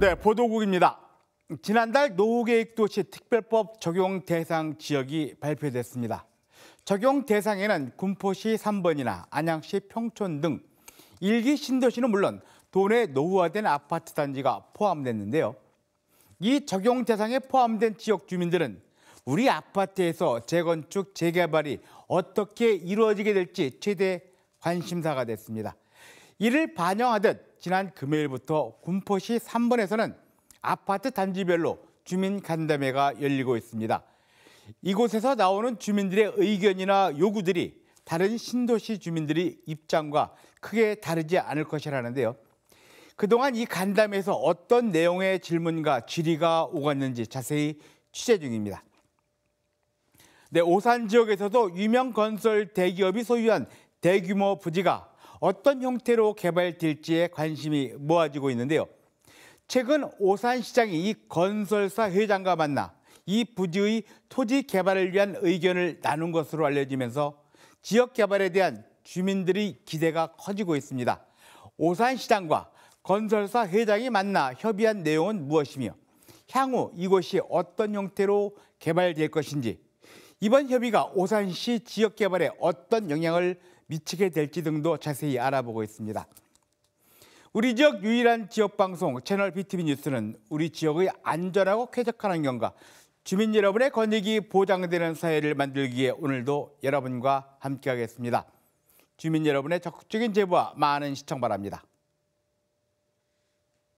네, 보도국입니다. 지난달 노후계획도시 특별법 적용 대상 지역이 발표됐습니다. 적용 대상에는 군포시 3번이나 안양시 평촌 등 일기 신도시는 물론 도내 노후화된 아파트 단지가 포함됐는데요. 이 적용 대상에 포함된 지역 주민들은 우리 아파트에서 재건축, 재개발이 어떻게 이루어지게 될지 최대 관심사가 됐습니다. 이를 반영하듯 지난 금요일부터 군포시 3번에서는 아파트 단지별로 주민 간담회가 열리고 있습니다. 이곳에서 나오는 주민들의 의견이나 요구들이 다른 신도시 주민들의 입장과 크게 다르지 않을 것이라는데요. 그동안 이 간담회에서 어떤 내용의 질문과 질의가 오갔는지 자세히 취재 중입니다. 네, 오산 지역에서도 유명 건설 대기업이 소유한 대규모 부지가 어떤 형태로 개발될지에 관심이 모아지고 있는데요. 최근 오산시장이 이 건설사 회장과 만나 이 부지의 토지 개발을 위한 의견을 나눈 것으로 알려지면서 지역 개발에 대한 주민들의 기대가 커지고 있습니다. 오산시장과 건설사 회장이 만나 협의한 내용은 무엇이며 향후 이곳이 어떤 형태로 개발될 것인지 이번 협의가 오산시 지역 개발에 어떤 영향을 미치게 될지 등도 자세히 알아보고 있습니다. 우리 지역 유일한 지역 방송 채널 BTV 뉴스는 우리 지역의 안전하고 쾌적한 환경과 주민 여러분의 권익이 보장되는 사회를 만들기 위해 오늘도 여러분과 함께하겠습니다. 주민 여러분의 적극적인 제보와 많은 시청 바랍니다.